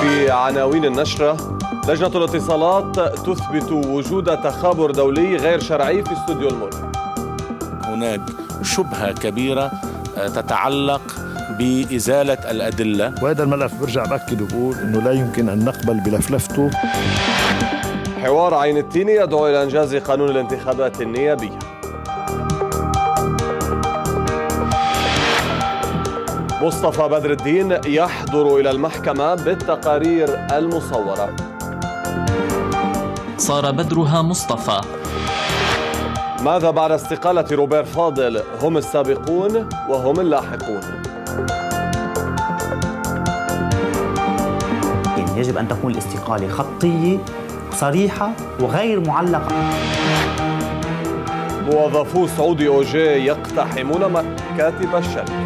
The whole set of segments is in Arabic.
في عناوين النشرة لجنة الاتصالات تثبت وجود تخابر دولي غير شرعي في استوديو المول هناك شبهة كبيرة آه، تتعلق بإزالة الأدلة وهذا الملف برجع بأكد بقول أنه لا يمكن أن نقبل بلفلفته حوار عين التيني يدعو إلى إنجاز قانون الانتخابات النيابية مصطفى بدر الدين يحضر إلى المحكمة بالتقارير المصورة صار بدرها مصطفى ماذا بعد استقالة روبير فاضل هم السابقون وهم اللاحقون يعني يجب أن تكون الاستقالة خطية صريحة وغير معلقة موظفو سعودي أوجي يقتحمون مكاتب الشركة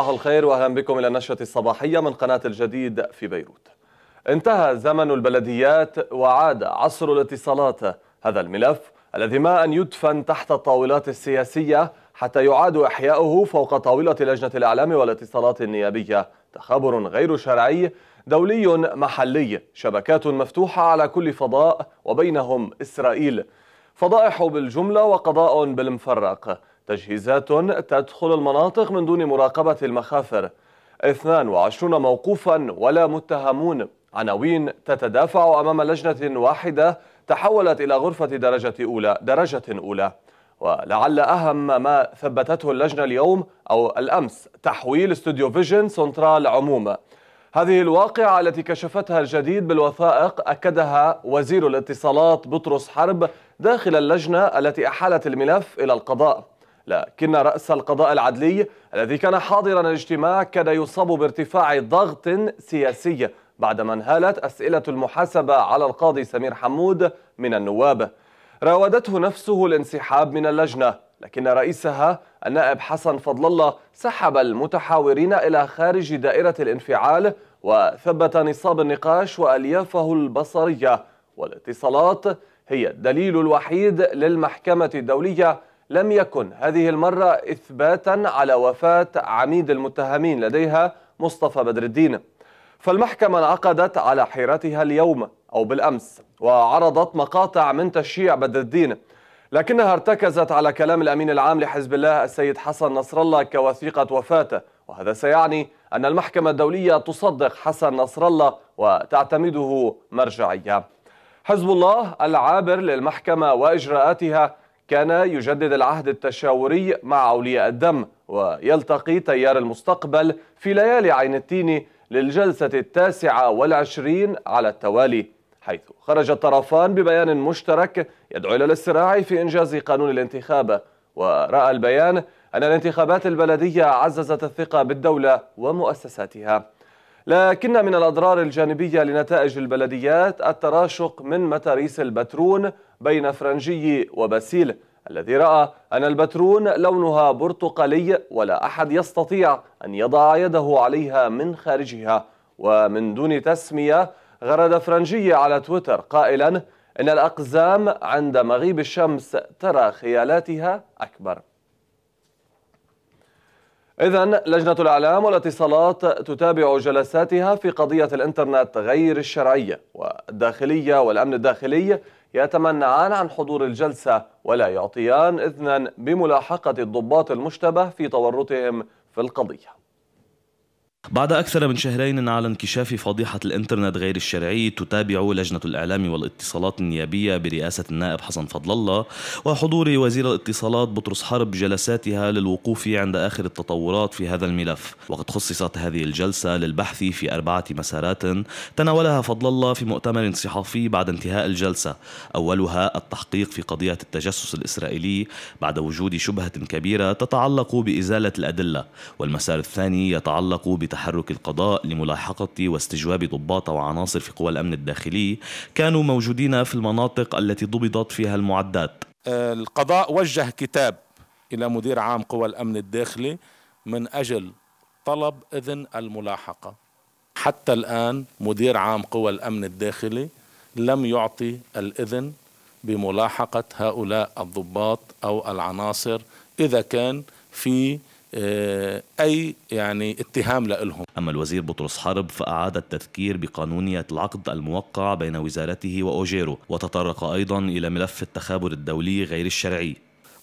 صباح الخير واهلا بكم الى النشره الصباحيه من قناه الجديد في بيروت. انتهى زمن البلديات وعاد عصر الاتصالات هذا الملف الذي ما ان يدفن تحت الطاولات السياسيه حتى يعاد احياؤه فوق طاوله لجنه الاعلام والاتصالات النيابيه تخابر غير شرعي دولي محلي شبكات مفتوحه على كل فضاء وبينهم اسرائيل فضائح بالجمله وقضاء بالمفرق تجهيزات تدخل المناطق من دون مراقبة المخافر 22 موقوفا ولا متهمون عناوين تتدافع أمام لجنة واحدة تحولت إلى غرفة درجة أولى درجة أولى ولعل أهم ما ثبتته اللجنة اليوم أو الأمس تحويل استوديو فيجن سنترال عموم هذه الواقعة التي كشفتها الجديد بالوثائق أكدها وزير الاتصالات بطرس حرب داخل اللجنة التي أحالت الملف إلى القضاء لكن رأس القضاء العدلي الذي كان حاضرا الاجتماع كان يصاب بارتفاع ضغط سياسي بعدما انهالت أسئلة المحاسبة على القاضي سمير حمود من النواب راودته نفسه الانسحاب من اللجنة لكن رئيسها النائب حسن فضل الله سحب المتحاورين إلى خارج دائرة الانفعال وثبت نصاب النقاش وأليافه البصرية والاتصالات هي الدليل الوحيد للمحكمة الدولية لم يكن هذه المرة إثباتا على وفاة عميد المتهمين لديها مصطفى بدر الدين فالمحكمة انعقدت على حيرتها اليوم أو بالأمس وعرضت مقاطع من تشييع بدر الدين لكنها ارتكزت على كلام الأمين العام لحزب الله السيد حسن نصر الله كوثيقة وفاته وهذا سيعني أن المحكمة الدولية تصدق حسن نصر الله وتعتمده مرجعية حزب الله العابر للمحكمة وإجراءاتها كان يجدد العهد التشاوري مع أولياء الدم ويلتقي تيار المستقبل في ليالي عين التين للجلسة التاسعة والعشرين على التوالي حيث خرج الطرفان ببيان مشترك يدعو إلى الاستراع في إنجاز قانون الانتخاب ورأى البيان أن الانتخابات البلدية عززت الثقة بالدولة ومؤسساتها لكن من الأضرار الجانبية لنتائج البلديات التراشق من متاريس البترون بين فرنجي وباسيل الذي رأى أن البترون لونها برتقالي ولا أحد يستطيع أن يضع يده عليها من خارجها ومن دون تسمية غرد فرنجي على تويتر قائلا إن الأقزام عند مغيب الشمس ترى خيالاتها أكبر إذا لجنة الإعلام والاتصالات تتابع جلساتها في قضية الإنترنت غير الشرعية والداخلية والأمن الداخلي يتمنعان عن حضور الجلسة ولا يعطيان إذنا بملاحقة الضباط المشتبه في تورطهم في القضية بعد أكثر من شهرين على انكشاف فضيحة الإنترنت غير الشرعي تتابع لجنة الإعلام والاتصالات النيابية برئاسة النائب حسن فضل الله وحضور وزير الاتصالات بطرس حرب جلساتها للوقوف عند آخر التطورات في هذا الملف وقد خصصت هذه الجلسة للبحث في أربعة مسارات تناولها فضل الله في مؤتمر صحفي بعد انتهاء الجلسة أولها التحقيق في قضية التجسس الإسرائيلي بعد وجود شبهة كبيرة تتعلق بإزالة الأدلة والمسار الثاني يتعلق تحرك القضاء لملاحقة واستجواب ضباط وعناصر في قوى الأمن الداخلي كانوا موجودين في المناطق التي ضبطت فيها المعدات آه، القضاء وجه كتاب إلى مدير عام قوى الأمن الداخلي من أجل طلب إذن الملاحقة حتى الآن مدير عام قوى الأمن الداخلي لم يعطي الإذن بملاحقة هؤلاء الضباط أو العناصر إذا كان في آه، أي يعني اتهام لهم أما الوزير بطرس حرب فأعاد التذكير بقانونية العقد الموقع بين وزارته وأوجيرو وتطرق أيضا إلى ملف التخابر الدولي غير الشرعي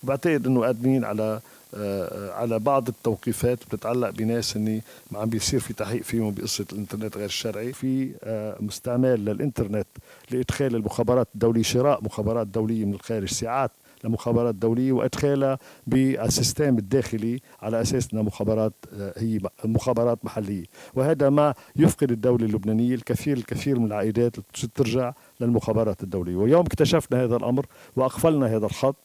بعتقد أنه قادمين على آه، على بعض التوقيفات بتتعلق بناس اني ما عم بيصير في تحقيق فيهم بقصه الانترنت غير الشرعي، في آه، مستعمل للانترنت لادخال المخابرات الدوليه شراء مخابرات دوليه من الخارج ساعات لمخابرات دولية وإدخالها بالسيستم الداخلي على أساس أنها مخابرات آه، هي مخابرات محلية وهذا ما يفقد الدولة اللبنانية الكثير الكثير من العائدات ترجع للمخابرات الدولية ويوم اكتشفنا هذا الأمر وأقفلنا هذا الخط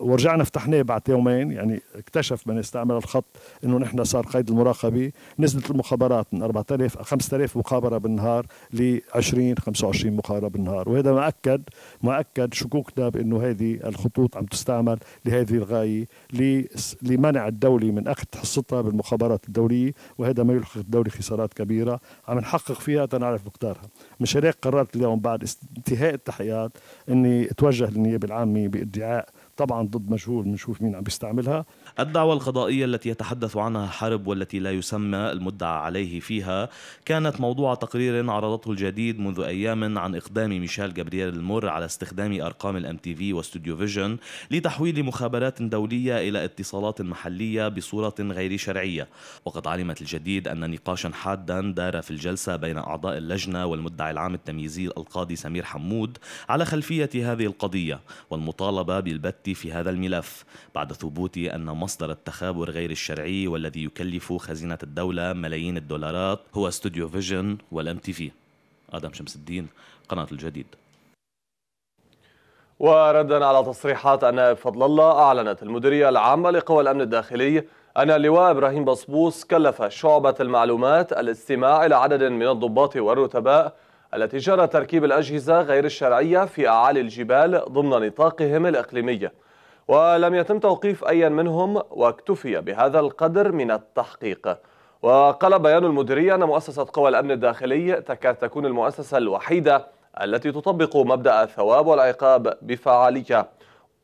ورجعنا فتحناه بعد يومين يعني اكتشف من استعمل الخط انه نحن صار قيد المراقبه نزلت المخابرات من 4000 5000 مخابره بالنهار ل 20 25 مخابره بالنهار وهذا ما اكد ما اكد شكوكنا بانه هذه الخطوط عم تستعمل لهذه الغايه لمنع الدوله من اخذ حصتها بالمخابرات الدوليه وهذا ما يلحق الدوله خسارات كبيره عم نحقق فيها تنعرف مقدارها مش هيك قررت اليوم بعد انتهاء التحقيقات اني اتوجه للنيابه العامه بادعاء طبعا ضد مجهول بنشوف مين عم بيستعملها الدعوة القضائية التي يتحدث عنها حرب والتي لا يسمى المدعى عليه فيها كانت موضوع تقرير عرضته الجديد منذ أيام عن إقدام ميشيل جابرييل المر على استخدام أرقام الام تي في واستوديو فيجن لتحويل مخابرات دولية إلى اتصالات محلية بصورة غير شرعية وقد علمت الجديد أن نقاشا حادا دار في الجلسة بين أعضاء اللجنة والمدعي العام التمييزي القاضي سمير حمود على خلفية هذه القضية والمطالبة بالبت في هذا الملف بعد ثبوت أن مصر مصدر التخابر غير الشرعي والذي يكلف خزينة الدولة ملايين الدولارات هو استوديو فيجن والام تي في آدم شمس الدين قناة الجديد وردا على تصريحات النائب فضل الله أعلنت المديرية العامة لقوى الأمن الداخلي أن اللواء إبراهيم بصبوس كلف شعبة المعلومات الاستماع إلى عدد من الضباط والرتباء التي جرى تركيب الأجهزة غير الشرعية في أعالي الجبال ضمن نطاقهم الإقليمي ولم يتم توقيف أي منهم واكتفي بهذا القدر من التحقيق وقال بيان المديرية أن مؤسسة قوى الأمن الداخلي تكاد تكون المؤسسة الوحيدة التي تطبق مبدأ الثواب والعقاب بفعالية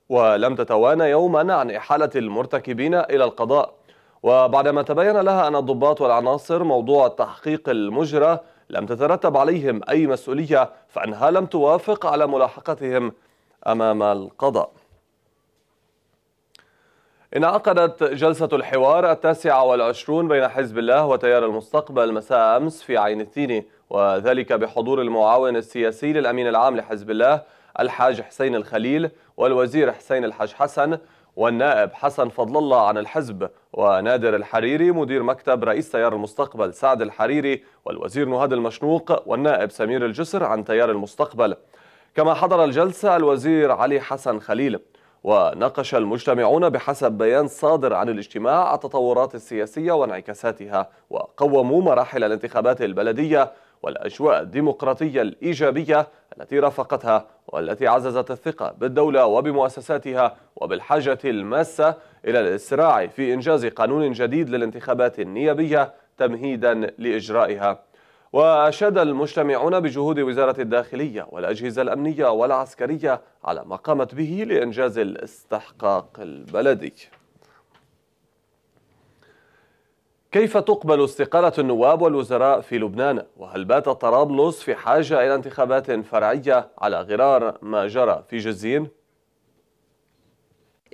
ولم تتوانى يوما عن إحالة المرتكبين إلى القضاء وبعدما تبين لها أن الضباط والعناصر موضوع التحقيق المجرى لم تترتب عليهم أي مسؤولية فإنها لم توافق على ملاحقتهم أمام القضاء انعقدت جلسة الحوار التاسعة والعشرون بين حزب الله وتيار المستقبل مساء أمس في عين التين وذلك بحضور المعاون السياسي للأمين العام لحزب الله الحاج حسين الخليل والوزير حسين الحاج حسن والنائب حسن فضل الله عن الحزب ونادر الحريري مدير مكتب رئيس تيار المستقبل سعد الحريري والوزير نهاد المشنوق والنائب سمير الجسر عن تيار المستقبل كما حضر الجلسة الوزير علي حسن خليل وناقش المجتمعون بحسب بيان صادر عن الاجتماع التطورات السياسية وانعكاساتها وقوموا مراحل الانتخابات البلدية والأجواء الديمقراطية الإيجابية التي رافقتها والتي عززت الثقة بالدولة وبمؤسساتها وبالحاجة الماسة إلى الإسراع في إنجاز قانون جديد للانتخابات النيابية تمهيدا لإجرائها وأشاد المجتمعون بجهود وزارة الداخلية والأجهزة الأمنية والعسكرية على ما قامت به لإنجاز الاستحقاق البلدي كيف تقبل استقالة النواب والوزراء في لبنان؟ وهل بات طرابلس في حاجة إلى انتخابات فرعية على غرار ما جرى في جزين؟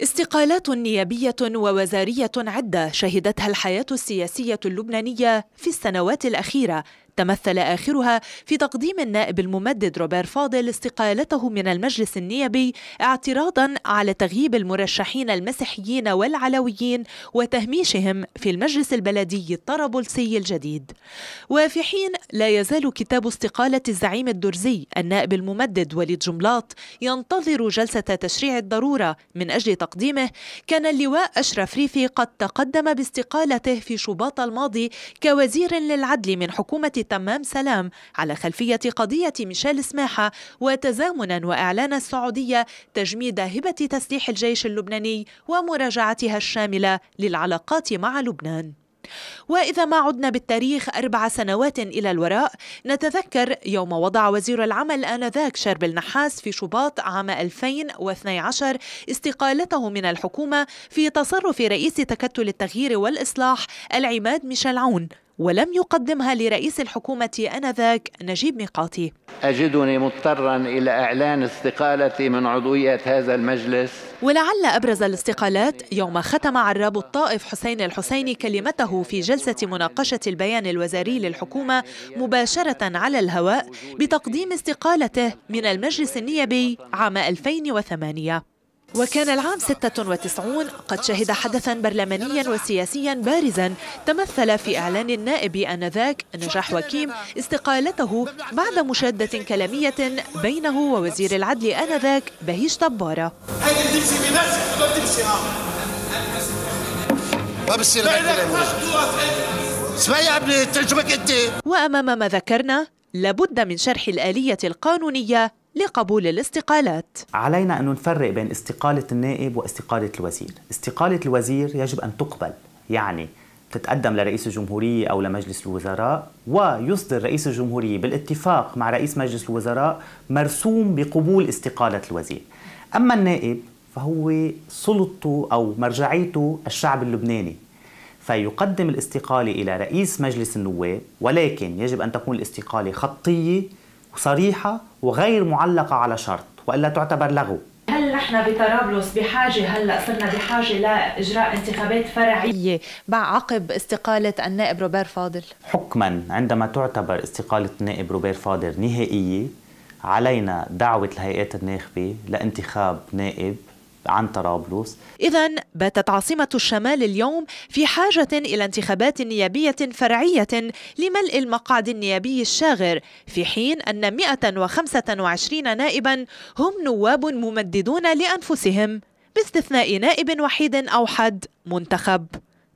استقالات نيابية ووزارية عدة شهدتها الحياة السياسية اللبنانية في السنوات الأخيرة تمثل آخرها في تقديم النائب الممدد روبير فاضل استقالته من المجلس النيابي اعتراضا على تغييب المرشحين المسيحيين والعلويين وتهميشهم في المجلس البلدي الطرابلسي الجديد وفي حين لا يزال كتاب استقالة الزعيم الدرزي النائب الممدد وليد جملاط ينتظر جلسة تشريع الضرورة من أجل تقديمه كان اللواء أشرف ريفي قد تقدم باستقالته في شباط الماضي كوزير للعدل من حكومة تمام سلام على خلفية قضية ميشيل سماحة وتزامنا وإعلان السعودية تجميد هبة تسليح الجيش اللبناني ومراجعتها الشاملة للعلاقات مع لبنان وإذا ما عدنا بالتاريخ أربع سنوات إلى الوراء نتذكر يوم وضع وزير العمل آنذاك شرب النحاس في شباط عام 2012 استقالته من الحكومة في تصرف رئيس تكتل التغيير والإصلاح العماد ميشيل عون ولم يقدمها لرئيس الحكومة أنذاك نجيب ميقاتي أجدني مضطرا إلى إعلان استقالتي من عضوية هذا المجلس ولعل أبرز الاستقالات يوم ختم عراب الطائف حسين الحسيني كلمته في جلسة مناقشة البيان الوزاري للحكومة مباشرة على الهواء بتقديم استقالته من المجلس النيابي عام 2008 وكان العام 96 قد شهد حدثا برلمانيا وسياسيا بارزا تمثل في إعلان النائب آنذاك نجاح وكيم استقالته بعد مشادة كلامية بينه ووزير العدل آنذاك بهيج طبارة ما بصير ابني انت وامام ما ذكرنا لابد من شرح الاليه القانونيه لقبول الاستقالات علينا أن نفرق بين استقالة النائب واستقالة الوزير استقالة الوزير يجب أن تقبل يعني تتقدم لرئيس الجمهورية أو لمجلس الوزراء ويصدر رئيس الجمهورية بالاتفاق مع رئيس مجلس الوزراء مرسوم بقبول استقالة الوزير أما النائب فهو سلطته أو مرجعيته الشعب اللبناني فيقدم الاستقالة إلى رئيس مجلس النواب ولكن يجب أن تكون الاستقالة خطية وصريحة وغير معلقة على شرط وإلا تعتبر لغو هل نحن بطرابلس بحاجة هلا صرنا بحاجة لإجراء انتخابات فرعية مع عقب استقالة النائب روبير فاضل؟ حكما عندما تعتبر استقالة النائب روبير فاضل نهائية علينا دعوة الهيئات الناخبة لانتخاب نائب عن طرابلس إذا باتت عاصمة الشمال اليوم في حاجة إلى انتخابات نيابية فرعية لملء المقعد النيابي الشاغر في حين أن 125 نائبا هم نواب ممددون لأنفسهم باستثناء نائب وحيد أو حد منتخب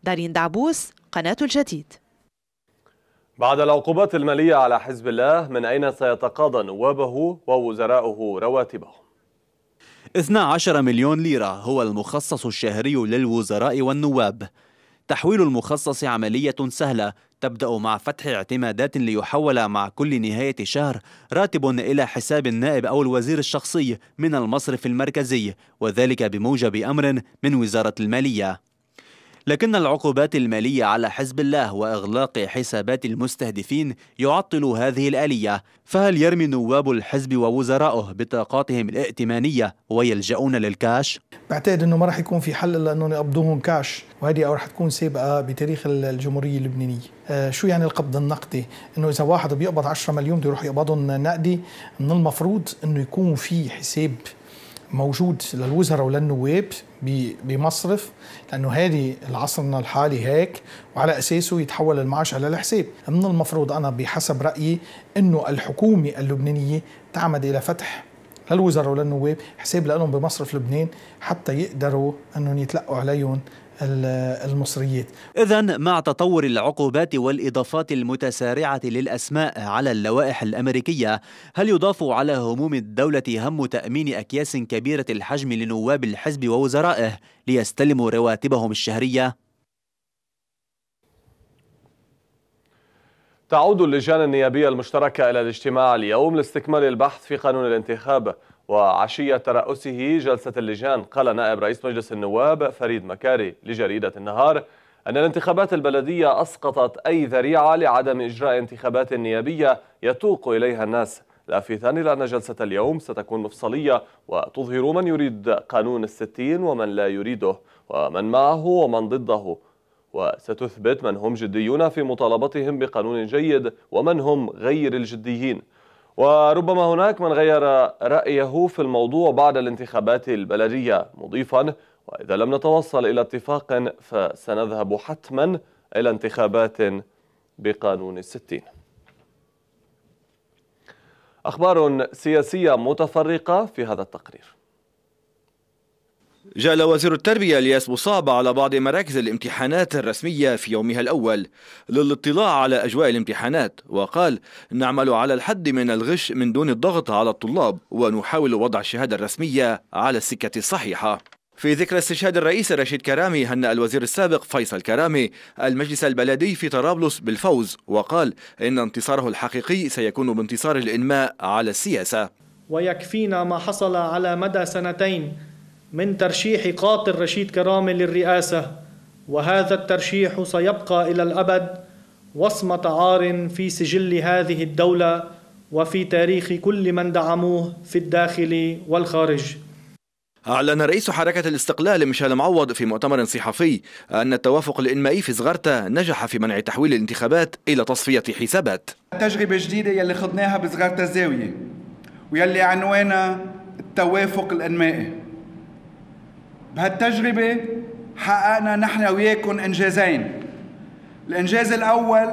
دارين دعبوس قناة الجديد بعد العقوبات المالية على حزب الله من أين سيتقاضى نوابه ووزراؤه رواتبهم 12 مليون ليرة هو المخصص الشهري للوزراء والنواب تحويل المخصص عملية سهلة تبدأ مع فتح اعتمادات ليحول مع كل نهاية شهر راتب إلى حساب النائب أو الوزير الشخصي من المصرف المركزي وذلك بموجب أمر من وزارة المالية لكن العقوبات المالية على حزب الله وإغلاق حسابات المستهدفين يعطل هذه الآلية فهل يرمي نواب الحزب ووزرائه بطاقاتهم الائتمانية ويلجؤون للكاش؟ بعتقد أنه ما راح يكون في حل إلا أنهم يقبضوهم كاش وهذه راح تكون سابقة بتاريخ الجمهورية اللبنانية آه شو يعني القبض النقدي؟ أنه إذا واحد بيقبض 10 مليون بده يروح يقبضهم نقدي من المفروض أنه يكون في حساب موجود للوزراء وللنواب بمصرف لانه هذه العصرنا الحالي هيك وعلى اساسه يتحول المعاش على الحساب، من المفروض انا بحسب رايي انه الحكومه اللبنانيه تعمد الى فتح للوزراء وللنواب حساب لهم بمصرف لبنان حتى يقدروا انهم يتلقوا عليهم المصريين إذا مع تطور العقوبات والإضافات المتسارعة للأسماء على اللوائح الأمريكية هل يضاف على هموم الدولة هم تأمين أكياس كبيرة الحجم لنواب الحزب ووزرائه ليستلموا رواتبهم الشهرية؟ تعود اللجان النيابية المشتركة إلى الاجتماع اليوم لاستكمال البحث في قانون الانتخاب وعشية ترأسه جلسة اللجان قال نائب رئيس مجلس النواب فريد مكاري لجريدة النهار أن الانتخابات البلدية أسقطت أي ذريعة لعدم إجراء انتخابات نيابية يتوق إليها الناس لافتا إلى أن جلسة اليوم ستكون مفصلية وتظهر من يريد قانون الستين ومن لا يريده ومن معه ومن ضده وستثبت من هم جديون في مطالبتهم بقانون جيد ومن هم غير الجديين وربما هناك من غير رأيه في الموضوع بعد الانتخابات البلدية مضيفا وإذا لم نتوصل إلى اتفاق فسنذهب حتما إلى انتخابات بقانون الستين أخبار سياسية متفرقة في هذا التقرير جاء وزير التربية الياس مصاب على بعض مراكز الامتحانات الرسمية في يومها الأول للاطلاع على أجواء الامتحانات وقال نعمل على الحد من الغش من دون الضغط على الطلاب ونحاول وضع الشهادة الرسمية على السكة الصحيحة في ذكرى استشهاد الرئيس رشيد كرامي هنأ الوزير السابق فيصل كرامي المجلس البلدي في طرابلس بالفوز وقال إن انتصاره الحقيقي سيكون بانتصار الإنماء على السياسة ويكفينا ما حصل على مدى سنتين من ترشيح قاطر رشيد كرامي للرئاسة وهذا الترشيح سيبقى إلى الأبد وصمة عار في سجل هذه الدولة وفي تاريخ كل من دعموه في الداخل والخارج أعلن رئيس حركة الاستقلال ميشيل معوض في مؤتمر صحفي أن التوافق الإنمائي في زغرتا نجح في منع تحويل الانتخابات إلى تصفية حسابات التجربة الجديدة يلي خضناها بزغرتا الزاوية ويلي عنوانها التوافق الإنمائي بهالتجربة حققنا نحن وياكم إنجازين الإنجاز الأول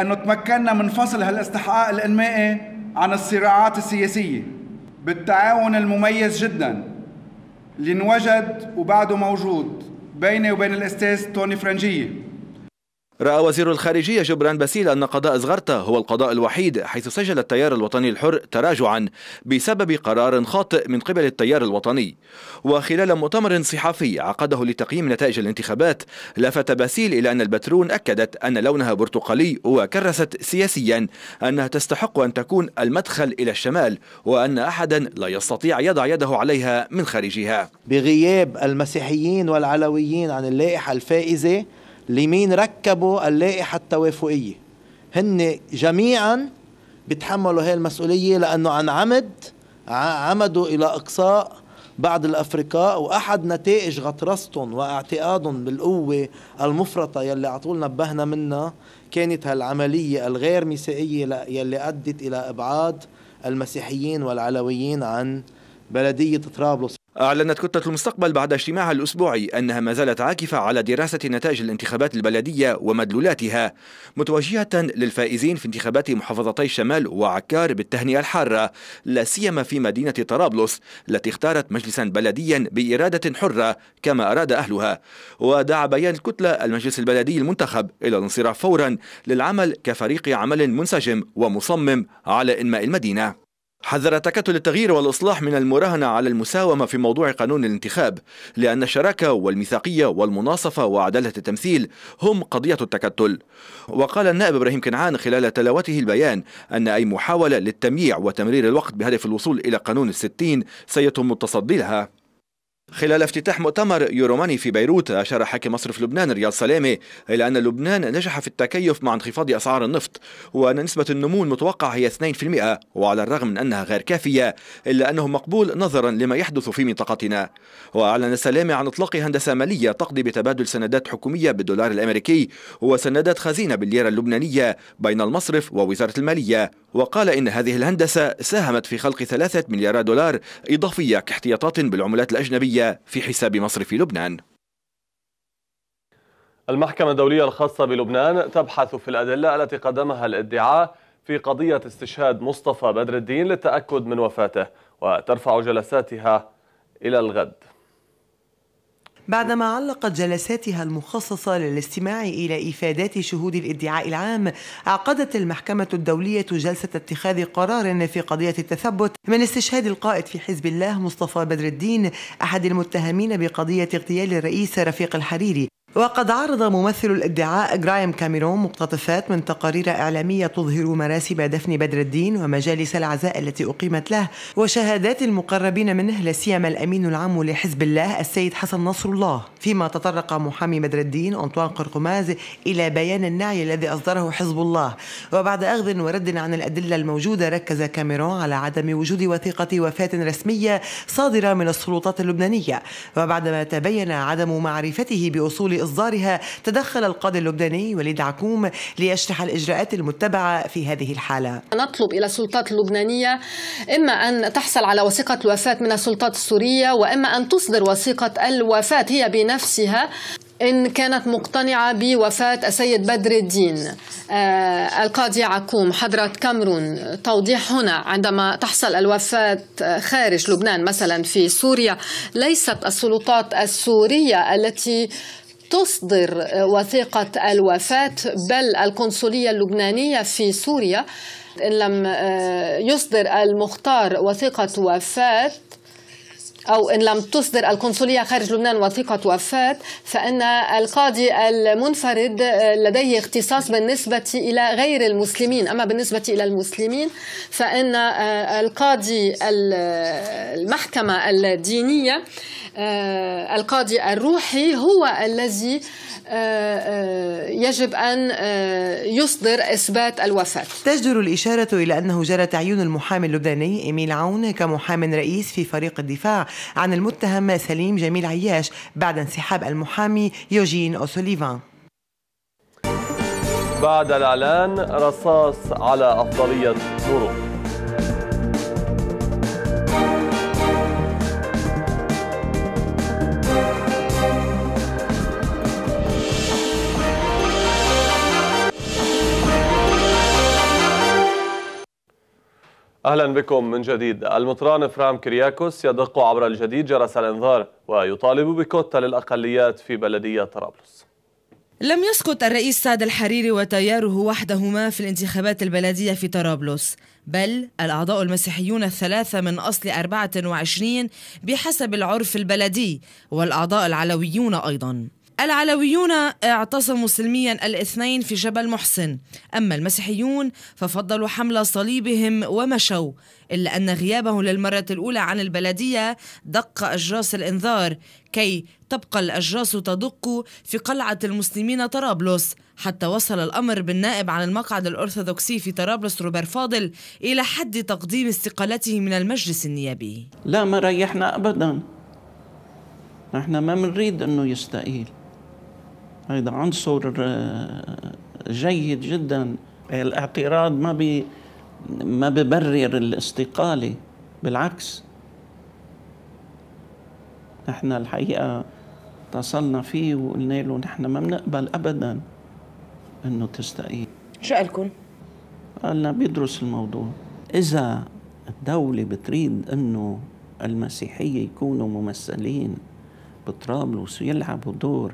أنه تمكنا من فصل هالاستحقاق الإنمائي عن الصراعات السياسية بالتعاون المميز جدا اللي انوجد وبعده موجود بيني وبين الأستاذ توني فرنجيه رأى وزير الخارجية جبران باسيل أن قضاء زغرتا هو القضاء الوحيد حيث سجل التيار الوطني الحر تراجعا بسبب قرار خاطئ من قبل التيار الوطني وخلال مؤتمر صحفي عقده لتقييم نتائج الانتخابات لفت باسيل إلى أن البترون أكدت أن لونها برتقالي وكرست سياسيا أنها تستحق أن تكون المدخل إلى الشمال وأن أحدا لا يستطيع يضع يده عليها من خارجها بغياب المسيحيين والعلويين عن اللائحة الفائزة لمين ركبوا اللائحة التوافقية هن جميعا بيتحملوا هاي المسؤولية لأنه عن عمد عمدوا إلى إقصاء بعض الأفرقاء وأحد نتائج غطرستهم واعتقادهم بالقوة المفرطة يلي على طول نبهنا منها كانت هالعملية الغير ميسائية يلي أدت إلى إبعاد المسيحيين والعلويين عن بلدية طرابلس أعلنت كتلة المستقبل بعد اجتماعها الأسبوعي أنها ما زالت عاكفة على دراسة نتائج الانتخابات البلدية ومدلولاتها متوجهة للفائزين في انتخابات محافظتي الشمال وعكار بالتهنئة الحارة لا سيما في مدينة طرابلس التي اختارت مجلسا بلديا بإرادة حرة كما أراد أهلها ودعا بيان الكتلة المجلس البلدي المنتخب إلى الانصراف فورا للعمل كفريق عمل منسجم ومصمم على إنماء المدينة حذر تكتل التغيير والإصلاح من المراهنة على المساومة في موضوع قانون الانتخاب لأن الشراكة والميثاقية والمناصفة وعدالة التمثيل هم قضية التكتل وقال النائب إبراهيم كنعان خلال تلاوته البيان أن أي محاولة للتمييع وتمرير الوقت بهدف الوصول إلى قانون الستين سيتم التصدي لها خلال افتتاح مؤتمر يوروماني في بيروت أشار حاكم مصرف لبنان رياض سلامة إلى أن لبنان نجح في التكيف مع انخفاض أسعار النفط وأن نسبة النمو المتوقعه هي 2% وعلى الرغم من أنها غير كافية إلا أنه مقبول نظرا لما يحدث في منطقتنا وأعلن سلامة عن إطلاق هندسة مالية تقضي بتبادل سندات حكومية بالدولار الأمريكي وسندات خزينة بالليرة اللبنانية بين المصرف ووزارة المالية وقال إن هذه الهندسة ساهمت في خلق ثلاثة مليارات دولار إضافية كاحتياطات بالعملات الأجنبية الدولية في حساب مصر في لبنان المحكمة الدولية الخاصة بلبنان تبحث في الأدلة التي قدمها الادعاء في قضية استشهاد مصطفى بدر الدين للتأكد من وفاته وترفع جلساتها إلى الغد بعدما علقت جلساتها المخصصة للاستماع إلى إفادات شهود الادعاء العام عقدت المحكمة الدولية جلسة اتخاذ قرار في قضية التثبت من استشهاد القائد في حزب الله مصطفى بدر الدين أحد المتهمين بقضية اغتيال الرئيس رفيق الحريري وقد عرض ممثل الادعاء جرايم كاميرون مقتطفات من تقارير إعلامية تظهر مراسم دفن بدر الدين ومجالس العزاء التي أقيمت له وشهادات المقربين منه لا سيما الأمين العام لحزب الله السيد حسن نصر الله فيما تطرق محامي بدر الدين أنطوان قرقماز إلى بيان النعي الذي أصدره حزب الله وبعد أخذ ورد عن الأدلة الموجودة ركز كاميرون على عدم وجود وثيقة وفاة رسمية صادرة من السلطات اللبنانية وبعدما تبين عدم معرفته بأصول إصدارها تدخل القاضي اللبناني وليد عكوم ليشرح الإجراءات المتبعة في هذه الحالة نطلب إلى السلطات اللبنانية إما أن تحصل على وثيقة الوفاة من السلطات السورية وإما أن تصدر وثيقة الوفاة هي بنفسها إن كانت مقتنعة بوفاة السيد بدر الدين آه القاضي عكوم حضرة كامرون توضيح هنا عندما تحصل الوفاة خارج لبنان مثلا في سوريا ليست السلطات السورية التي تصدر آه، وثيقة الوفاة بل القنصلية اللبنانية في سوريا إن لم آه، يصدر المختار وثيقة وفاة أو إن لم تصدر القنصلية خارج لبنان وثيقة وفاة فإن القاضي المنفرد آه، لديه اختصاص بالنسبة إلى غير المسلمين أما بالنسبة إلى المسلمين فإن آه، القاضي آه، المحكمة الدينية القاضي الروحي هو الذي يجب أن يصدر إثبات الوفاة تجدر الإشارة إلى أنه جرى تعيين المحامي اللبناني إيميل عون كمحام رئيس في فريق الدفاع عن المتهم سليم جميل عياش بعد انسحاب المحامي يوجين أوسوليفان بعد الإعلان رصاص على أفضلية طرق أهلا بكم من جديد المطران فرام كرياكوس يدق عبر الجديد جرس الانذار ويطالب بكوتا للأقليات في بلدية طرابلس لم يسقط الرئيس سعد الحريري وتياره وحدهما في الانتخابات البلدية في طرابلس بل الأعضاء المسيحيون الثلاثة من أصل 24 بحسب العرف البلدي والأعضاء العلويون أيضاً العلويون اعتصموا سلميا الاثنين في جبل محسن أما المسيحيون ففضلوا حمل صليبهم ومشوا إلا أن غيابه للمرة الأولى عن البلدية دق أجراس الإنذار كي تبقى الأجراس تدق في قلعة المسلمين طرابلس حتى وصل الأمر بالنائب عن المقعد الأرثوذكسي في طرابلس روبر فاضل إلى حد تقديم استقالته من المجلس النيابي لا ما ريحنا أبدا نحن ما بنريد أنه يستقيل هذا عنصر آه، جيد جدا الاعتراض ما بي ما ببرر الاستقالة بالعكس نحن الحقيقة اتصلنا فيه وقلنا له نحن ما بنقبل أبدا أنه تستقيل شو قالكم؟ قالنا بيدرس الموضوع إذا الدولة بتريد أنه المسيحية يكونوا ممثلين بطرابلس ويلعبوا دور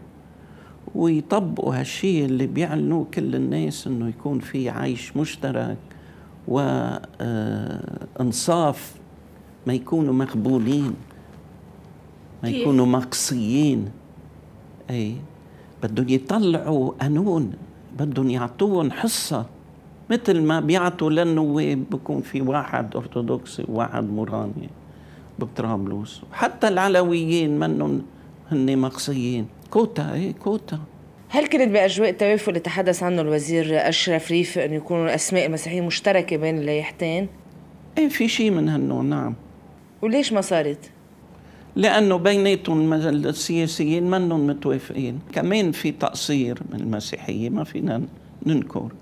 ويطبقوا هالشيء اللي بيعلنوه كل الناس انه يكون في عيش مشترك وانصاف آه، ما يكونوا مقبولين ما يكونوا مقصيين اي بدهم يطلعوا قانون بدهم يعطوهم حصه مثل ما بيعطوا للنواب بكون في واحد ارثوذكسي وواحد مراني بطرابلس حتى العلويين منهم هن مقصيين كوتا ايه كوتا هل كانت بأجواء التوافق اللي تحدث عنه الوزير أشرف ريف انه يكونوا الأسماء المسيحية مشتركة بين اللايحتين؟ ايه في شيء من هالنوع نعم وليش ما صارت؟ لأنه بيناتهم السياسيين منهم متوافقين كمان في تقصير من المسيحية ما فينا ننكر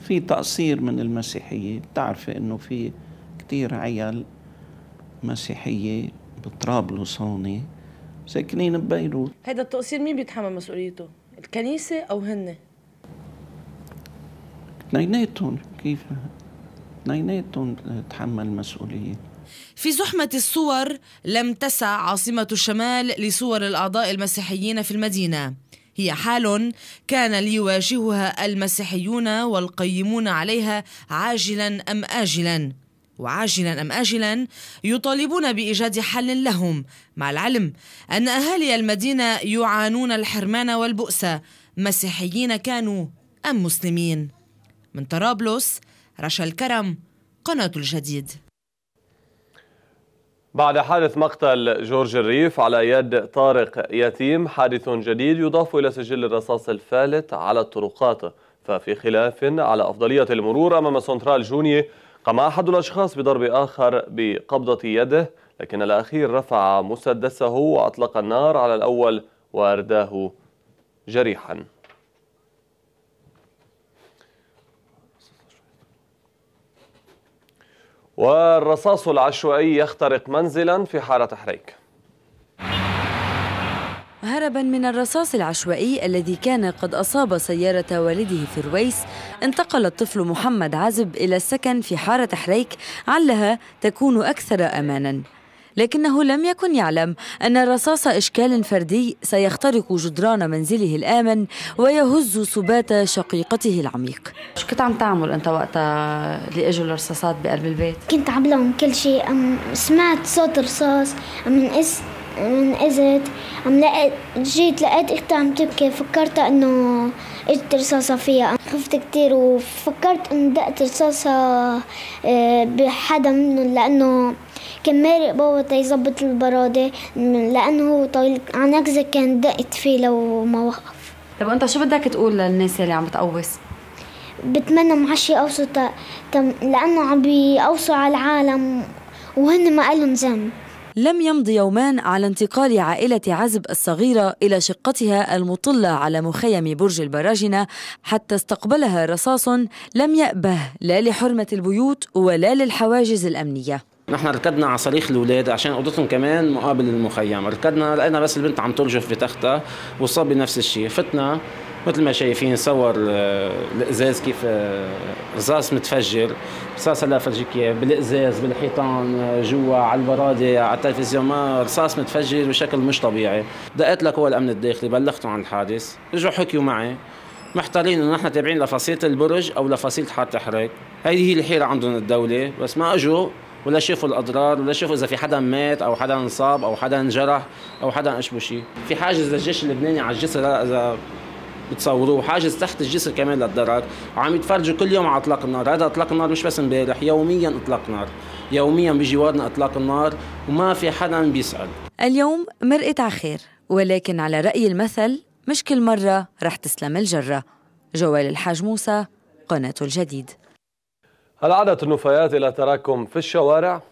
في تقصير من المسيحية بتعرفي أنه في كثير عيال مسيحية بطرابلس هون ساكنين ببيروت هذا التقصير مين بيتحمل مسؤوليته؟ الكنيسة أو هن؟ اثنيناتهم كيف اثنيناتهم تحمل مسؤولية في زحمة الصور لم تسع عاصمة الشمال لصور الأعضاء المسيحيين في المدينة هي حال كان ليواجهها المسيحيون والقيمون عليها عاجلا أم آجلا وعاجلا ام اجلا يطالبون بايجاد حل لهم مع العلم ان اهالي المدينه يعانون الحرمان والبؤس مسيحيين كانوا ام مسلمين من طرابلس رشا الكرم قناه الجديد بعد حادث مقتل جورج الريف على يد طارق يتيم حادث جديد يضاف إلى سجل الرصاص الفالت على الطرقات ففي خلاف على أفضلية المرور أمام سنترال جونية قام أحد الأشخاص بضرب آخر بقبضة يده لكن الأخير رفع مسدسه وأطلق النار على الأول وأرداه جريحا والرصاص العشوائي يخترق منزلا في حارة حريك هربا من الرصاص العشوائي الذي كان قد أصاب سيارة والده في رويس انتقل الطفل محمد عزب إلى السكن في حارة حريك علها تكون أكثر أمانا لكنه لم يكن يعلم أن الرصاص إشكال فردي سيخترق جدران منزله الآمن ويهز سبات شقيقته العميق شو كنت عم تعمل أنت وقتها اللي إجوا الرصاصات بقلب البيت؟ كنت عم بعمل كل شيء سمعت صوت رصاص من قست انأذت عم لقيت جيت لقيت اختي عم تبكي فكرت انه اجت رصاصه فيها خفت كثير وفكرت انه دقت رصاصه آه، بحدا منهم لانه كان مارق بابا تيظبط البراده لانه هو طويل عن كان دقت فيه لو ما وقف طب انت شو بدك تقول للناس اللي عم تقوص؟ بتمنى معشي اوصوا لانه عم بيقوصوا على العالم وهن ما لهم ذنب لم يمض يومان على انتقال عائلة عزب الصغيرة إلى شقتها المطلة على مخيم برج البراجنة حتى استقبلها رصاص لم يأبه لا لحرمة البيوت ولا للحواجز الأمنية نحن ركضنا على صريخ الاولاد عشان اوضتهم كمان مقابل المخيم، ركضنا لقينا بس البنت عم ترجف بتختها والصبي نفس الشيء، فتنا مثل ما شايفين صور آه، الازاز كيف آه، رصاص متفجر رصاص فرجيكي بالازاز بالحيطان آه، جوا على البرادي على التلفزيون ما رصاص متفجر بشكل مش طبيعي دقت لك هو الامن الداخلي بلغتهم عن الحادث رجعوا حكيوا معي محتارين انه نحن تابعين لفصيله البرج او لفصيله حاره تحريك هيدي هي الحيره عندهم الدوله بس ما اجوا ولا شافوا الاضرار ولا شافوا اذا في حدا مات او حدا انصاب او حدا انجرح او حدا اشبه شيء في حاجز للجيش اللبناني على الجسر اذا بتصوروه وحاجز تحت الجسر كمان للضرر وعم يتفرجوا كل يوم على اطلاق النار هذا اطلاق النار مش بس امبارح يوميا اطلاق نار يوميا بجوارنا اطلاق النار وما في حدا بيسال اليوم مرقت على خير ولكن على راي المثل مش كل مره رح تسلم الجره جوال الحاج موسى قناته الجديد هل عادت النفايات الى تراكم في الشوارع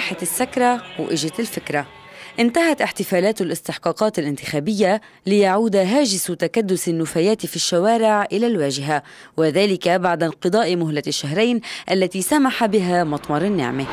راحت السكرة وإجت الفكرة انتهت احتفالات الاستحقاقات الانتخابية ليعود هاجس تكدس النفايات في الشوارع إلى الواجهة وذلك بعد انقضاء مهلة الشهرين التي سمح بها مطمر النعمة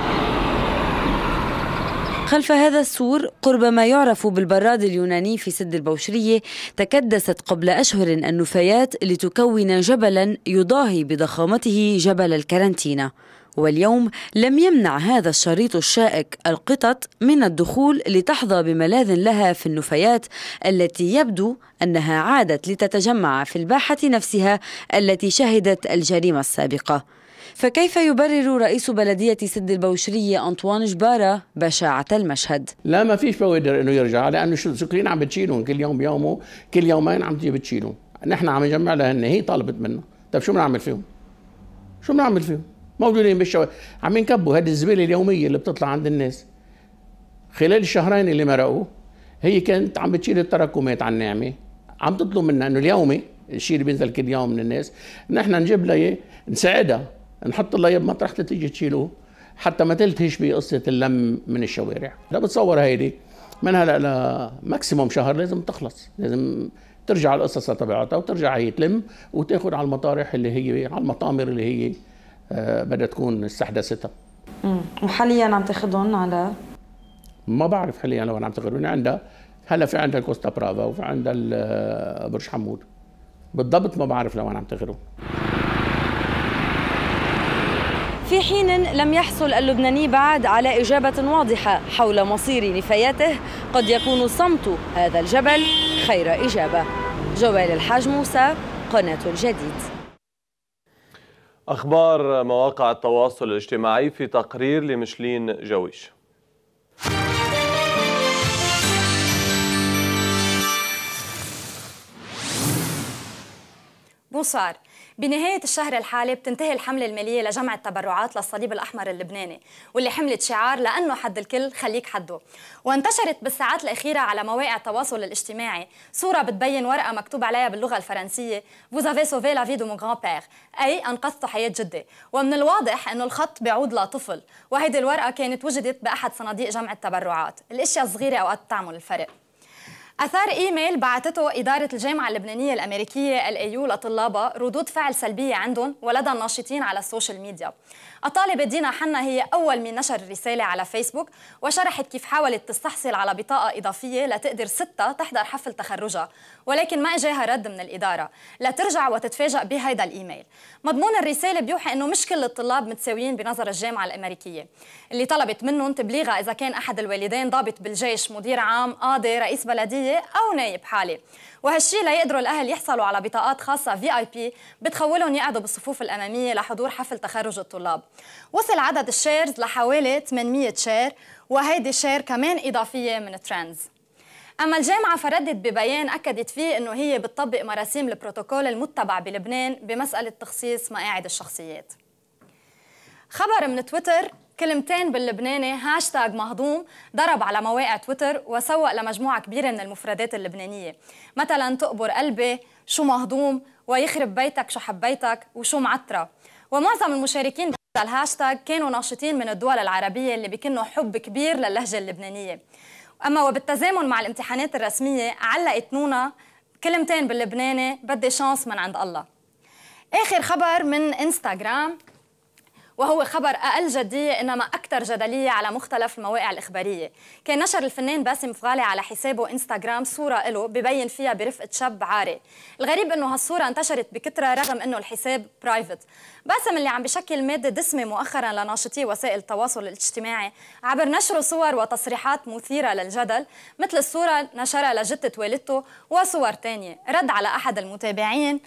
خلف هذا السور قرب ما يعرف بالبراد اليوناني في سد البوشرية تكدست قبل أشهر النفايات لتكون جبلا يضاهي بضخامته جبل الكارنتينا واليوم لم يمنع هذا الشريط الشائك القطط من الدخول لتحظى بملاذ لها في النفايات التي يبدو أنها عادت لتتجمع في الباحة نفسها التي شهدت الجريمة السابقة فكيف يبرر رئيس بلدية سد البوشرية أنطوان جبارة بشاعة المشهد؟ لا ما فيش بوادر انه يرجع لانه شو سكرين عم بتشيلهم كل يوم بيومه كل يومين عم تجي بتشيلهم نحن عم نجمع لهن هي طالبت منا طيب شو بنعمل فيهم؟ شو بنعمل فيهم؟ موجودين بالشوارع عم ينكبوا هذه الزباله اليوميه اللي بتطلع عند الناس خلال الشهرين اللي مرقوا هي كانت عم بتشيل التراكمات على النعمه عم تطلب منا انه اليومي الشيء اللي بينزل كل يوم من الناس نحن نجيب لها اياه نساعدها نحط لها اياه بمطرح تيجي تشيلوه حتى ما تلتهش بقصه اللم من الشوارع لا بتصور هيدي من هلا لماكسيموم شهر لازم تخلص لازم ترجع القصص لطبيعتها وترجع هي تلم وتاخذ على المطارح اللي هي على المطامر اللي هي آه، بدها تكون استحدثتها وحاليا عم تاخذهم على ما بعرف حاليا وين عم تاخذهم يعني عندها هلا في عندها كوستا برافا وفي عندها آه، برج حمود بالضبط ما بعرف لوين عم تاخذهم في حين لم يحصل اللبناني بعد على إجابة واضحة حول مصير نفاياته قد يكون صمت هذا الجبل خير إجابة جوال الحاج موسى قناة الجديد أخبار مواقع التواصل الاجتماعي في تقرير لمشلين جويش مصار بنهاية الشهر الحالي بتنتهي الحملة المالية لجمع التبرعات للصليب الأحمر اللبناني واللي حملت شعار لأنه حد الكل خليك حده وانتشرت بالساعات الأخيرة على مواقع التواصل الاجتماعي صورة بتبين ورقة مكتوب عليها باللغة الفرنسية Vous avez sauvé la vie de mon grand-père أي أنقذت حياة جدي ومن الواضح أنه الخط بيعود لطفل وهيدي الورقة كانت وجدت بأحد صناديق جمع التبرعات الأشياء الصغيرة أوقات بتعمل الفرق أثار إيميل بعثته إدارة الجامعة اللبنانية الأمريكية الأيو لطلابها ردود فعل سلبية عندهم ولدى الناشطين على السوشيال ميديا الطالبة دينا حنا هي أول من نشر الرسالة على فيسبوك وشرحت كيف حاولت تستحصل على بطاقة إضافية لتقدر ستة تحضر حفل تخرجها ولكن ما إجاها رد من الإدارة لترجع وتتفاجأ بهيدا الإيميل مضمون الرسالة بيوحي أنه مش كل الطلاب متساويين بنظر الجامعة الأمريكية اللي طلبت منهم تبليغها إذا كان أحد الوالدين ضابط بالجيش مدير عام قاضي رئيس بلدية أو نايب حالي وهالشي ليقدروا الاهل يحصلوا على بطاقات خاصه في اي بي بتخولهم يقعدوا بالصفوف الاماميه لحضور حفل تخرج الطلاب وصل عدد الشيرز لحوالي 800 شير وهيدي شير كمان اضافيه من ترندز أما الجامعة فردت ببيان أكدت فيه أنه هي بتطبق مراسيم البروتوكول المتبع بلبنان بمسألة تخصيص مقاعد الشخصيات خبر من تويتر كلمتين باللبناني هاشتاج مهضوم ضرب على مواقع تويتر وسوق لمجموعة كبيرة من المفردات اللبنانية مثلا تقبر قلبي شو مهضوم ويخرب بيتك شو حبيتك وشو معترة ومعظم المشاركين بهذا الهاشتاج كانوا ناشطين من الدول العربية اللي بكنوا حب كبير للهجة اللبنانية أما وبالتزامن مع الامتحانات الرسمية علقت نونا كلمتين باللبناني بدي شانس من عند الله آخر خبر من إنستغرام وهو خبر أقل جدية إنما أكثر جدلية على مختلف المواقع الإخبارية كان نشر الفنان باسم فغالي على حسابه إنستغرام صورة له ببين فيها برفقة شاب عاري الغريب إنه هالصورة انتشرت بكثرة رغم إنه الحساب برايفت باسم اللي عم بشكل مادة دسمة مؤخرا لناشطي وسائل التواصل الاجتماعي عبر نشر صور وتصريحات مثيرة للجدل مثل الصورة نشرها لجدة والدته وصور تانية رد على أحد المتابعين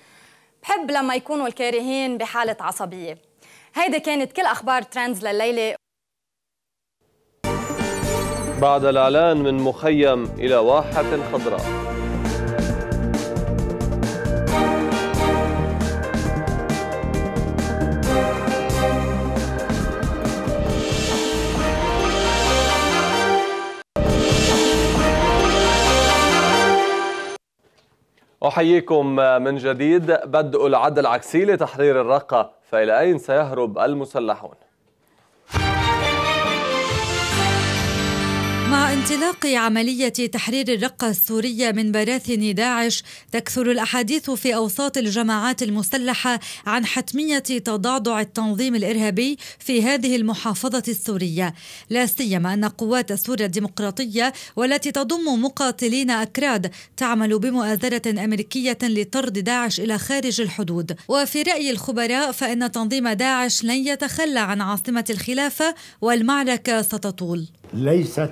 بحب لما يكونوا الكارهين بحالة عصبية هيدا كانت كل أخبار ترندز لليلة بعد الإعلان من مخيم إلى واحة خضراء أحييكم من جديد بدء العد العكسي لتحرير الرقة فإلى أين سيهرب المسلحون؟ مع انطلاق عملية تحرير الرقة السورية من براثن داعش تكثر الأحاديث في أوساط الجماعات المسلحة عن حتمية تضعضع التنظيم الإرهابي في هذه المحافظة السورية لا سيما أن قوات سوريا الديمقراطية والتي تضم مقاتلين أكراد تعمل بمؤازرة أمريكية لطرد داعش إلى خارج الحدود وفي رأي الخبراء فإن تنظيم داعش لن يتخلى عن عاصمة الخلافة والمعركة ستطول ليست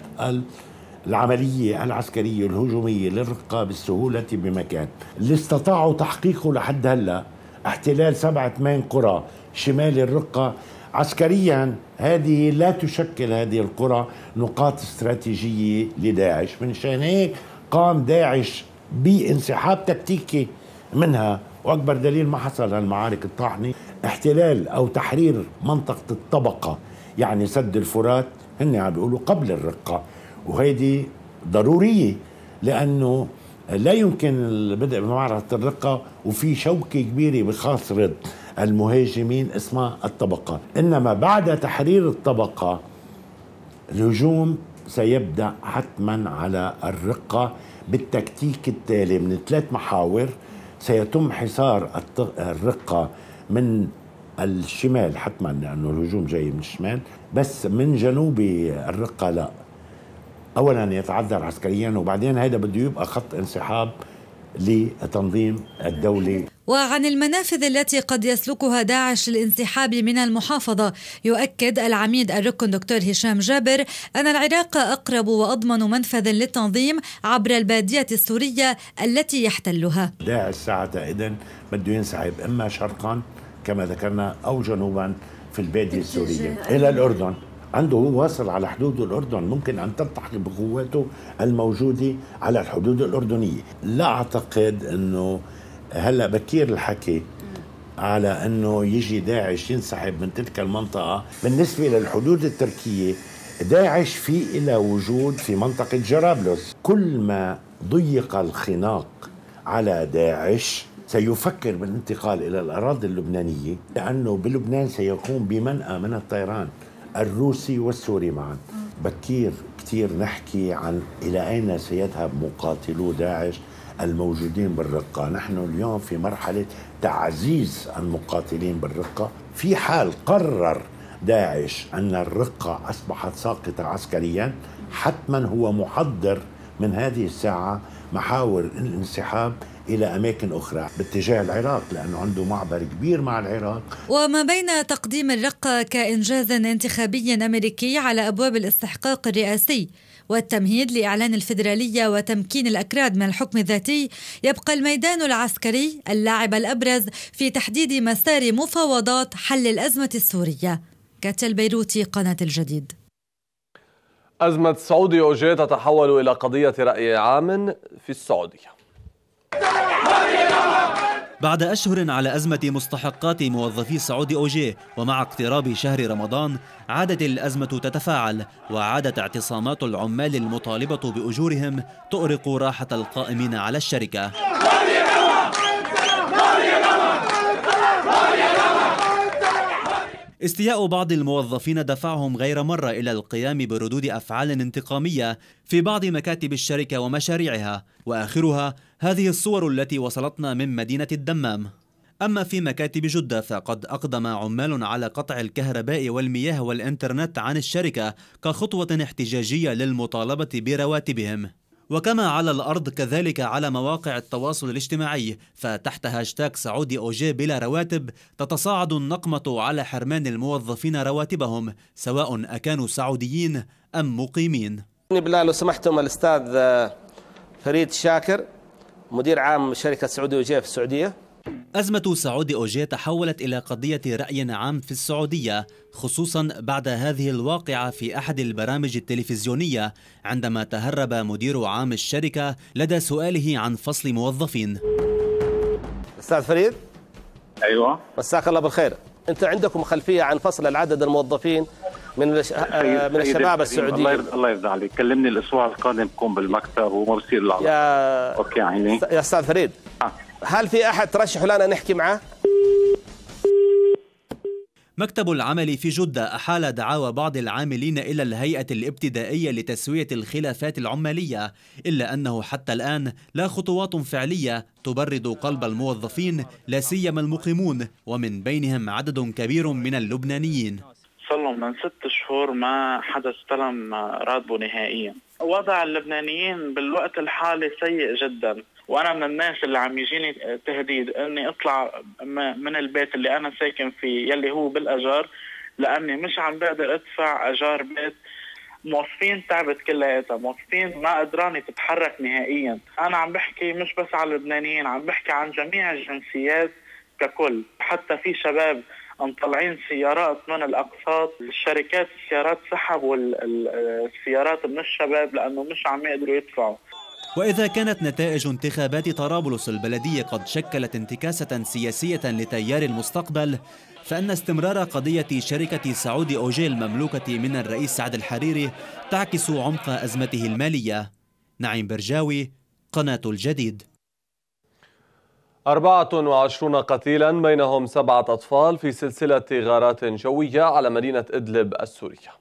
العملية العسكرية الهجومية للرقة بالسهولة بمكان اللي استطاعوا تحقيقه لحد هلأ احتلال سبعة ثمان قرى شمال الرقة عسكريا هذه لا تشكل هذه القرى نقاط استراتيجية لداعش من شان هيك قام داعش بانسحاب تكتيكي منها واكبر دليل ما حصل المعارك الطاحنه احتلال او تحرير منطقه الطبقه يعني سد الفرات هن عم بيقولوا قبل الرقه وهيدي ضروريه لانه لا يمكن البدء بمعركه الرقه وفي شوكه كبيره بخاصره المهاجمين اسمها الطبقه انما بعد تحرير الطبقه الهجوم سيبدا حتما على الرقه بالتكتيك التالي من ثلاث محاور سيتم حصار الرقه من الشمال حتما لانه الهجوم جاي من الشمال بس من جنوب الرقه لا اولا يتعذر عسكريا وبعدين هيدا بده يبقى خط انسحاب لتنظيم الدولي وعن المنافذ التي قد يسلكها داعش للانسحاب من المحافظة يؤكد العميد الركن دكتور هشام جابر أن العراق أقرب وأضمن منفذ للتنظيم عبر البادية السورية التي يحتلها داعش ساعة إذن بده ينسحب إما شرقا كما ذكرنا أو جنوبا في البادية السورية إلى الأردن عنده هو واصل على حدود الأردن ممكن أن تلتحق بقواته الموجودة على الحدود الأردنية لا أعتقد أنه هلأ بكير الحكي على أنه يجي داعش ينسحب من تلك المنطقة بالنسبة للحدود التركية داعش في إلى وجود في منطقة جرابلس كل ما ضيق الخناق على داعش سيفكر بالانتقال إلى الأراضي اللبنانية لأنه بلبنان سيقوم بمنأى من الطيران الروسي والسوري معا بكير كثير نحكي عن إلى أين سيذهب مقاتلو داعش الموجودين بالرقة نحن اليوم في مرحلة تعزيز المقاتلين بالرقة في حال قرر داعش أن الرقة أصبحت ساقطة عسكريا حتما هو محضر من هذه الساعة محاور الانسحاب إلى أماكن أخرى باتجاه العراق لأنه عنده معبر كبير مع العراق وما بين تقديم الرقة كإنجاز انتخابي أمريكي على أبواب الاستحقاق الرئاسي والتمهيد لإعلان الفيدرالية وتمكين الأكراد من الحكم الذاتي يبقى الميدان العسكري اللاعب الأبرز في تحديد مسار مفاوضات حل الأزمة السورية كاتل بيروتي قناة الجديد أزمة سعودي أوجيه تتحول إلى قضية رأي عام في السعودية بعد أشهر على أزمة مستحقات موظفي سعودي أوجيه ومع اقتراب شهر رمضان عادت الأزمة تتفاعل وعادت اعتصامات العمال المطالبة بأجورهم تؤرق راحة القائمين على الشركة استياء بعض الموظفين دفعهم غير مرة إلى القيام بردود أفعال انتقامية في بعض مكاتب الشركة ومشاريعها وآخرها هذه الصور التي وصلتنا من مدينة الدمام أما في مكاتب جدة فقد أقدم عمال على قطع الكهرباء والمياه والإنترنت عن الشركة كخطوة احتجاجية للمطالبة برواتبهم وكما على الأرض كذلك على مواقع التواصل الاجتماعي فتحت هاشتاك سعودي أوجي بلا رواتب تتصاعد النقمة على حرمان الموظفين رواتبهم سواء أكانوا سعوديين أم مقيمين بالله لو سمحتم الأستاذ فريد شاكر مدير عام شركة سعودي أوجيه في السعودية أزمة سعودي أوجيه تحولت إلى قضية رأي عام في السعودية خصوصا بعد هذه الواقعة في أحد البرامج التلفزيونية عندما تهرب مدير عام الشركة لدى سؤاله عن فصل موظفين أستاذ فريد أيوة مساك الله بالخير أنت عندكم خلفية عن فصل العدد الموظفين من آه، طيب، من طيب، الشباب طيب، السعودي الله يرضى عليك كلمني الاسبوع القادم بكون بالمكتب وما بصير العرض يا اوكي عيني يا استاذ فريد آه. هل في احد ترشحوا لنا نحكي معه؟ مكتب العمل في جدة أحال دعاوى بعض العاملين إلى الهيئة الابتدائية لتسوية الخلافات العمالية، إلا أنه حتى الآن لا خطوات فعلية تبرد قلب الموظفين لا سيما المقيمون ومن بينهم عدد كبير من اللبنانيين. صار لهم من ست شهور ما حدا استلم راتبه نهائيا وضع اللبنانيين بالوقت الحالي سيء جدا وانا من الناس اللي عم يجيني تهديد اني اطلع من البيت اللي انا ساكن فيه يلي هو بالاجار لاني مش عم بقدر ادفع اجار بيت موظفين تعبت كلياتها موظفين ما قدراني تتحرك نهائيا انا عم بحكي مش بس على اللبنانيين عم بحكي عن جميع الجنسيات ككل حتى في شباب مطلعين سيارات من الاقساط الشركات السيارات سحبوا السيارات من الشباب لانه مش عم يقدروا يدفعوا وإذا كانت نتائج انتخابات طرابلس البلدية قد شكلت انتكاسة سياسية لتيار المستقبل فأن استمرار قضية شركة سعود أوجيل المملوكة من الرئيس سعد الحريري تعكس عمق أزمته المالية نعيم برجاوي قناة الجديد 24 قتيلا بينهم سبعة أطفال في سلسلة غارات جوية على مدينة إدلب السورية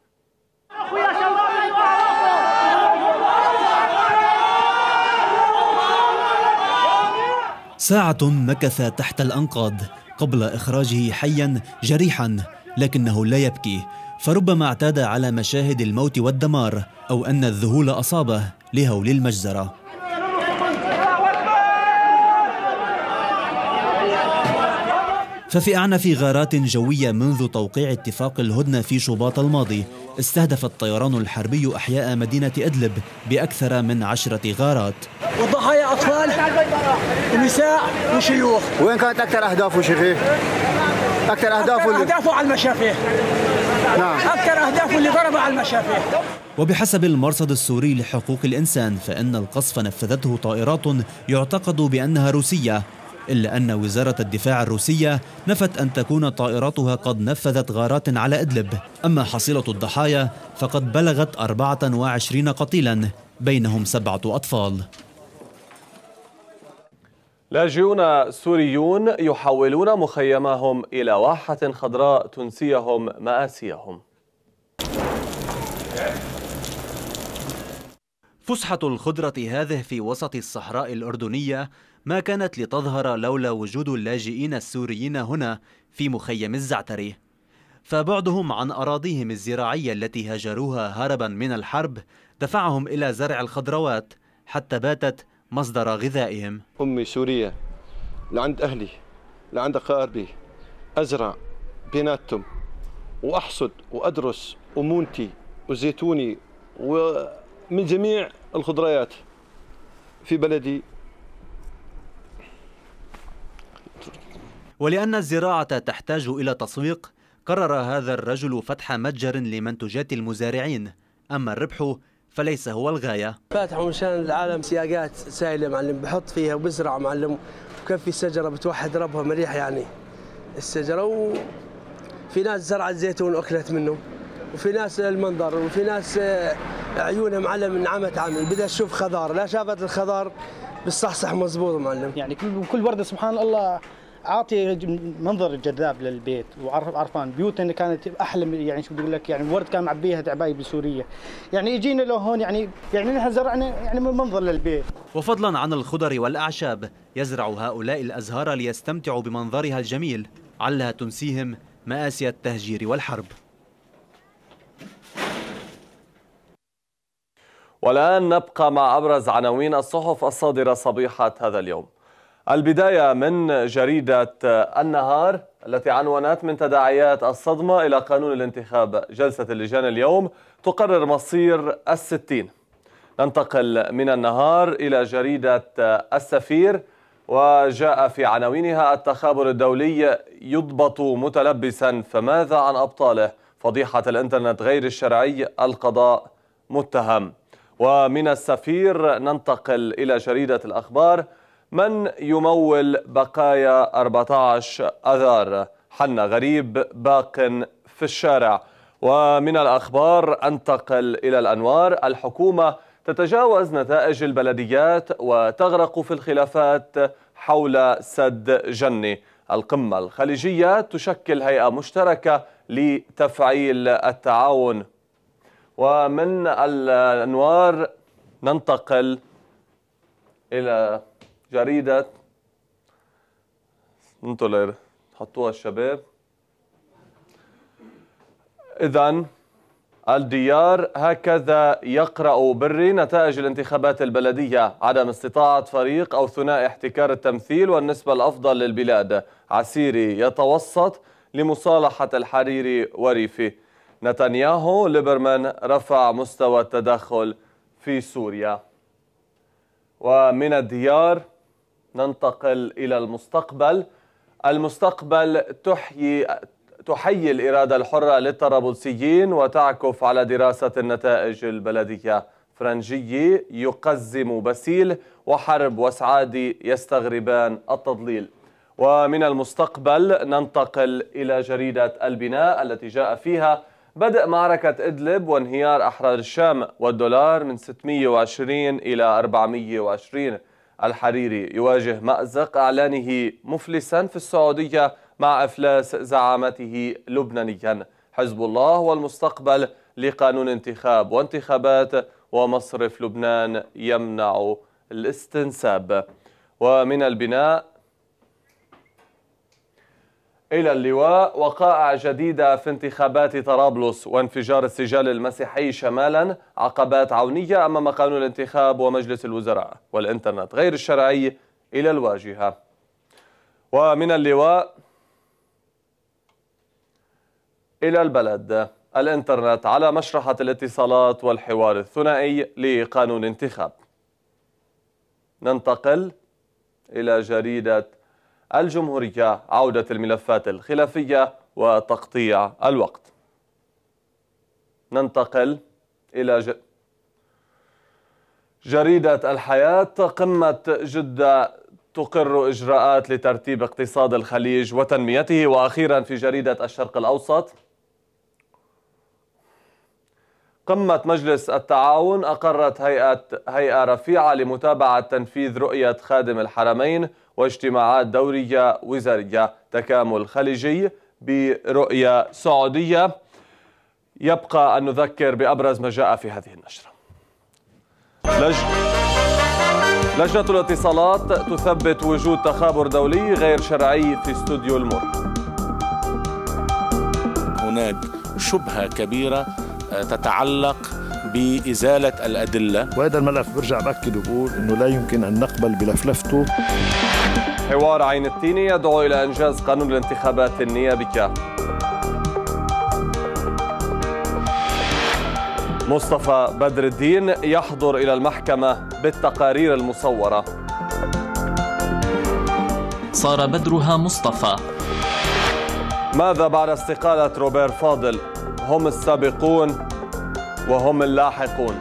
ساعة مكث تحت الأنقاض قبل إخراجه حيا جريحا لكنه لا يبكي فربما اعتاد على مشاهد الموت والدمار أو أن الذهول أصابه لهول المجزرة ففي أعنف غارات جوية منذ توقيع اتفاق الهدنة في شباط الماضي استهدف الطيران الحربي أحياء مدينة إدلب بأكثر من عشرة غارات والضحايا أطفال ونساء وشيوخ وين كانت أكثر أهدافه شيخي؟ أكثر أهدافه أكثر أهدافه على المشافي نعم أكثر أهدافه اللي ضربها على المشافي وبحسب المرصد السوري لحقوق الإنسان فإن القصف نفذته طائرات يعتقد بأنها روسية إلا أن وزارة الدفاع الروسية نفت أن تكون طائراتها قد نفذت غارات على إدلب أما حصيلة الضحايا فقد بلغت 24 قتيلا بينهم سبعة أطفال لاجئون سوريون يحولون مخيمهم إلى واحة خضراء تنسيهم مآسيهم فسحة الخضرة هذه في وسط الصحراء الأردنية ما كانت لتظهر لولا وجود اللاجئين السوريين هنا في مخيم الزعتري فبعدهم عن أراضيهم الزراعية التي هجروها هربا من الحرب دفعهم إلى زرع الخضروات حتى باتت مصدر غذائهم أمي سورية لعند أهلي لعند أقاربي أزرع بيناتهم وأحصد وأدرس ومونتي وزيتوني ومن جميع الخضريات في بلدي ولأن الزراعة تحتاج إلى تسويق قرر هذا الرجل فتح متجر لمنتجات المزارعين أما الربح فليس هو الغاية فاتحه مشان العالم سياقات سائلة معلم بحط فيها وبزرع معلم وكفي الشجرة بتوحد ربها مريح يعني الشجرة وفي ناس زرعت زيتون أكلت منه وفي ناس المنظر وفي ناس آه، عيونها معلم انعمت عامل بدها تشوف خضار لا شافت الخضار بالصحصح مزبوط معلم يعني كل كل ورده سبحان الله اعطي منظر جذاب للبيت وعرفان بيوتنا كانت احلى يعني شو بقول لك يعني ورد كان معبيها دعباي بسوريا يعني يجينا لهون يعني يعني نحن زرعنا يعني منظر للبيت وفضلا عن الخضر والاعشاب يزرع هؤلاء الازهار ليستمتعوا بمنظرها الجميل علها تنسيهم ماسي التهجير والحرب والآن نبقى مع أبرز عناوين الصحف الصادرة صبيحة هذا اليوم البداية من جريدة النهار التي عنونت من تداعيات الصدمة إلى قانون الانتخاب جلسة اللجان اليوم تقرر مصير الستين ننتقل من النهار إلى جريدة السفير وجاء في عناوينها التخابر الدولي يضبط متلبسا فماذا عن أبطاله فضيحة الإنترنت غير الشرعي القضاء متهم ومن السفير ننتقل إلى جريدة الأخبار من يمول بقايا 14 أذار حنا غريب باق في الشارع ومن الأخبار أنتقل إلى الأنوار الحكومة تتجاوز نتائج البلديات وتغرق في الخلافات حول سد جني القمة الخليجية تشكل هيئة مشتركة لتفعيل التعاون ومن الأنوار ننتقل إلى جريدة انتوا اللي حطوها الشباب إذا الديار هكذا يقرأ بري نتائج الانتخابات البلدية عدم استطاعة فريق أو ثنائي احتكار التمثيل والنسبة الأفضل للبلاد عسيري يتوسط لمصالحة الحريري وريفي نتنياهو ليبرمان رفع مستوى التدخل في سوريا ومن الديار ننتقل إلى المستقبل المستقبل تحيي تحيي الإرادة الحرة للطرابلسيين وتعكف على دراسة النتائج البلدية فرنجي يقزم بسيل وحرب وسعادي يستغربان التضليل ومن المستقبل ننتقل إلى جريدة البناء التي جاء فيها بدء معركة إدلب وانهيار أحرار الشام والدولار من 620 إلى 420 الحريري يواجه مأزق إعلانه مفلسا في السعودية مع إفلاس زعامته لبنانيا حزب الله والمستقبل لقانون انتخاب وانتخابات ومصرف لبنان يمنع الاستنساب ومن البناء إلى اللواء وقائع جديدة في انتخابات طرابلس وانفجار السجال المسيحي شمالا عقبات عونية أمام قانون الانتخاب ومجلس الوزراء والإنترنت غير الشرعي إلى الواجهة ومن اللواء إلى البلد الإنترنت على مشرحة الاتصالات والحوار الثنائي لقانون انتخاب ننتقل إلى جريدة الجمهورية عودة الملفات الخلافية وتقطيع الوقت ننتقل إلى ج... جريدة الحياة قمة جدة تقر إجراءات لترتيب اقتصاد الخليج وتنميته وأخيرا في جريدة الشرق الأوسط قمة مجلس التعاون أقرت هيئة هيئة رفيعة لمتابعة تنفيذ رؤية خادم الحرمين واجتماعات دورية وزارية تكامل خليجي برؤية سعودية يبقى أن نذكر بأبرز ما جاء في هذه النشرة لج... لجنة الاتصالات تثبت وجود تخابر دولي غير شرعي في استوديو المر هناك شبهة كبيرة تتعلق بإزالة الأدلة وهذا الملف برجع بأكد وبقول أنه لا يمكن أن نقبل بلفلفته حوار عين التيني يدعو إلى إنجاز قانون الانتخابات النيابية مصطفى بدر الدين يحضر إلى المحكمة بالتقارير المصورة صار بدرها مصطفى ماذا بعد استقالة روبير فاضل هم السابقون وهم اللاحقون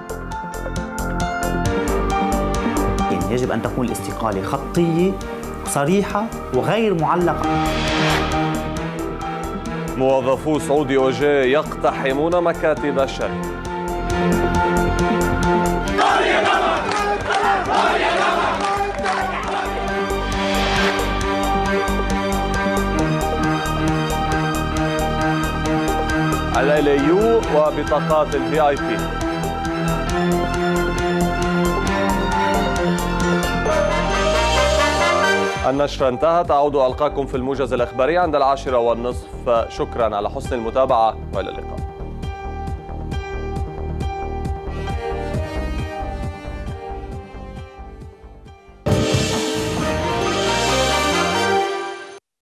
يعني يجب أن تكون الاستقالة خطية صريحة وغير معلقة موظفو سعودي أوجيه يقتحمون مكاتب الشركة ال يو وبطاقات الفي اي بي النشرة انتهت أعود ألقاكم في الموجز الإخباري عند العاشرة والنصف شكرا على حسن المتابعة وإلى اللقاء